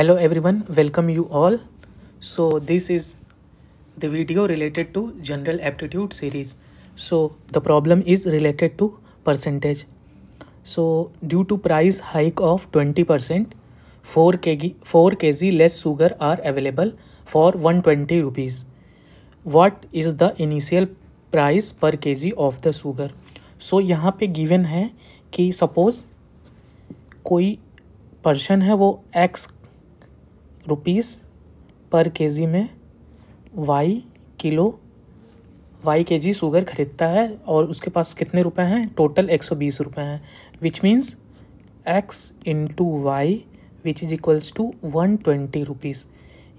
hello every one welcome you all so this is the video related to general aptitude series so the problem is related to percentage so due to price hike of twenty percent four K G four K G less sugar are available for one twenty rupees what is the initial price per K G of the sugar so यहाँ पे given है कि suppose कोई person है वो x rupees per KG में y kilo y K G sugar खरीदता है और उसके पास कितने रुपए हैं टोटल एक सौ बीस रुपये हैं which means x into y which is equals to one twenty rupees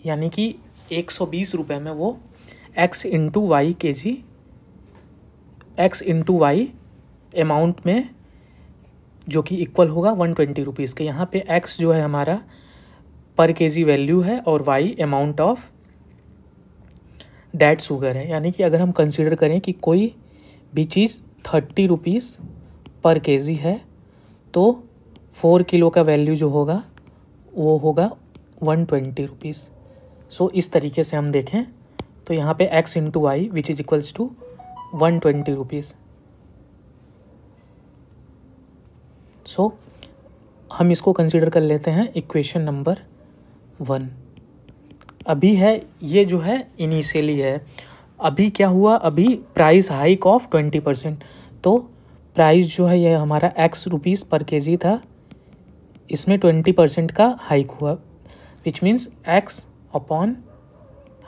यानी कि एक सौ बीस रुपये में वो x into y K G x into y amount में जो कि इक्वल होगा वन ट्वेंटी रुपीज़ के यहाँ पे एक्स जो है हमारा पर के जी वैल्यू है और y amount of that sugar है यानी कि अगर हम कंसिडर करें कि कोई भी चीज़ थर्टी रुपीज़ पर के जी है तो फोर किलो का वैल्यू जो होगा वो होगा वन ट्वेंटी रुपीज़ सो इस तरीके से हम देखें तो यहाँ पे x into y which is equals to one twenty rupees so हम इसको कंसिडर कर लेते हैं इक्वेशन नंबर वन अभी है ये जो है इनिशियली है अभी क्या हुआ अभी price hike of twenty percent तो प्राइस जो है ये हमारा एक्स रुपीज़ पर के जी था इसमें ट्वेंटी परसेंट का हाइक हुआ which means x upon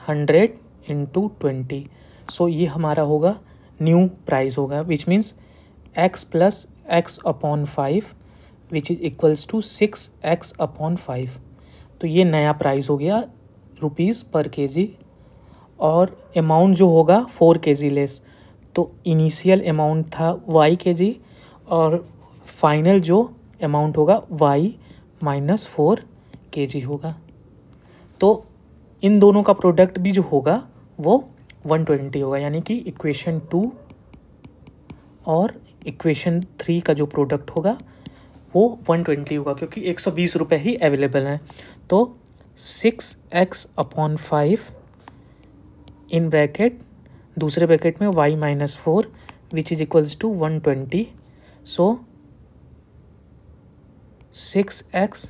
hundred into twenty so ये हमारा होगा न्यू प्राइस होगा which means x plus x upon five which is equals to six x upon five तो ये नया प्राइस हो गया रुपीज़ पर के जी और अमाउंट जो होगा फोर के जी लेस तो इनिशियल अमाउंट था वाई के जी और फाइनल जो अमाउंट होगा वाई माइनस फोर के जी होगा तो इन दोनों का प्रोडक्ट भी जो होगा वो वन ट्वेंटी होगा यानी कि इक्वेशन टू और इक्वेशन थ्री का जो प्रोडक्ट होगा वो वन ट्वेंटी होगा क्योंकि एक सौ बीस रुपये ही अवेलेबल हैं तो six x upon five in bracket दूसरे ब्रैकेट में y minus four which is equals to one twenty so six x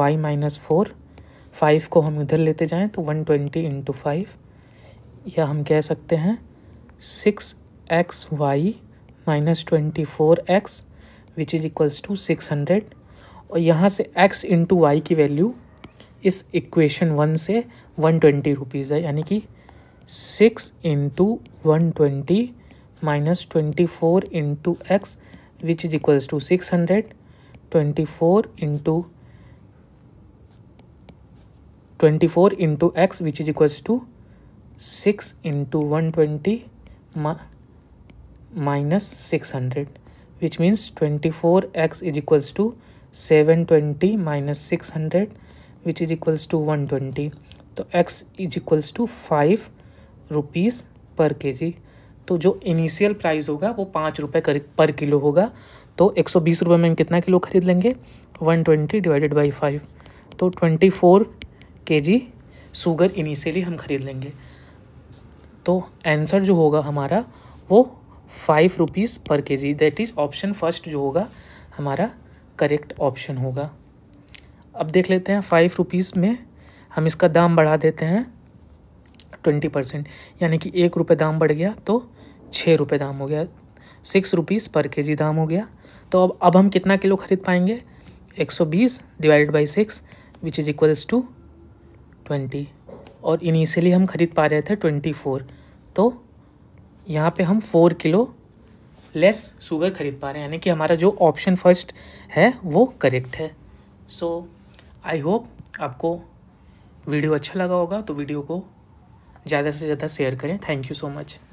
y minus four five को हम इधर लेते जाएं तो वन ट्वेंटी इंटू फाइव या हम कह सकते हैं six x y minus twenty four x which is equals to six hundred और यहाँ से एक्स इंटू वाई की वैल्यू इस इक्वेशन वन से वन ट्वेंटी रुपीज़ है यानी कि six into one twenty minus twenty four into x which is equals to six hundred twenty four into twenty four into x which is equals to six into one twenty minus six hundred which means twenty four x is equals to seven twenty minus six hundred which is equals to one twenty तो x is equals to five rupees पर K जी तो जो initial price होगा वो पाँच रुपये कर पर किलो होगा तो एक सौ बीस रुपये में हम कितना किलो खरीद लेंगे one twenty divided by five तो twenty four K G sugar initially हम खरीद लेंगे तो आंसर जो होगा हमारा वो फाइव रुपीज़ पर K G that is option first जो होगा हमारा करेक्ट ऑप्शन होगा अब देख लेते हैं फाइव रुपीज़ में हम इसका दाम बढ़ा देते हैं ट्वेंटी परसेंट यानी कि एक रुपये दाम बढ़ गया तो छः रुपये दाम हो गया सिक्स रुपीज़ पर के जी दाम हो गया तो अब अब हम कितना किलो खरीद पाएंगे एक सौ बीस divide by six which is equals to twenty और इनिशियली हम खरीद पा रहे थे ट्वेंटी फोर तो यहाँ पे हम फोर किलो लेस शुगर खरीद पा रहे हैं यानी कि हमारा जो ऑप्शन फर्स्ट है वो करेक्ट है सो आई होप आपको वीडियो अच्छा लगा होगा तो वीडियो को ज़्यादा से ज़्यादा शेयर करें थैंक यू सो मच